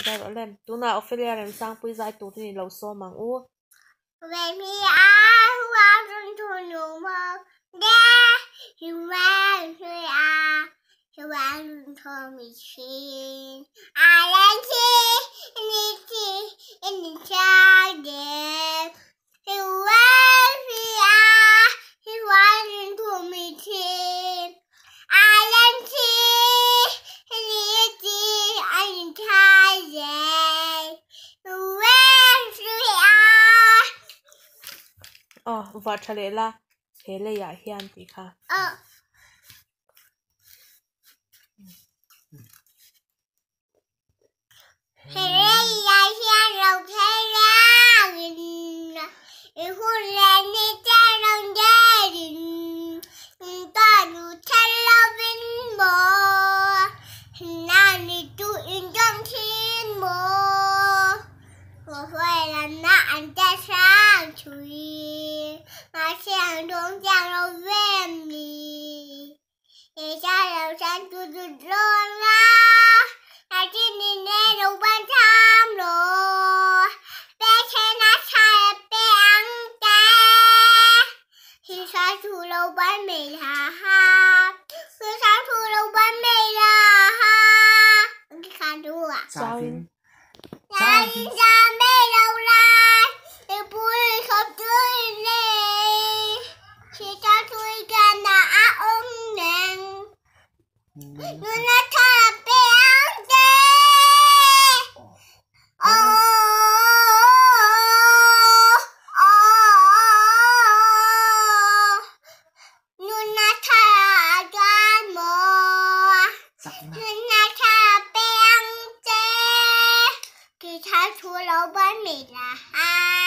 ra rõ lem tú nào Ophelia làm sang bây giờ tú thì lầu xô mang u về mi ai hoa rung thu nụ mơ đa hiu ma thuê à hiu ma rung thu mi xin à xin 哦，我出来了，还来牙线，你看。lontano vendi e sarà santo tuttora la gente ne lo pantamlo perché nascere per anche si sa tu lo ban me la ha si sa tu lo ban me la ha che cantua à? Sao Sao Sao 누나 차라 빼야돼 어, 어, 누나 차라 아가 뭐 누나 차라 빼야돼 기차 주러 갑니다.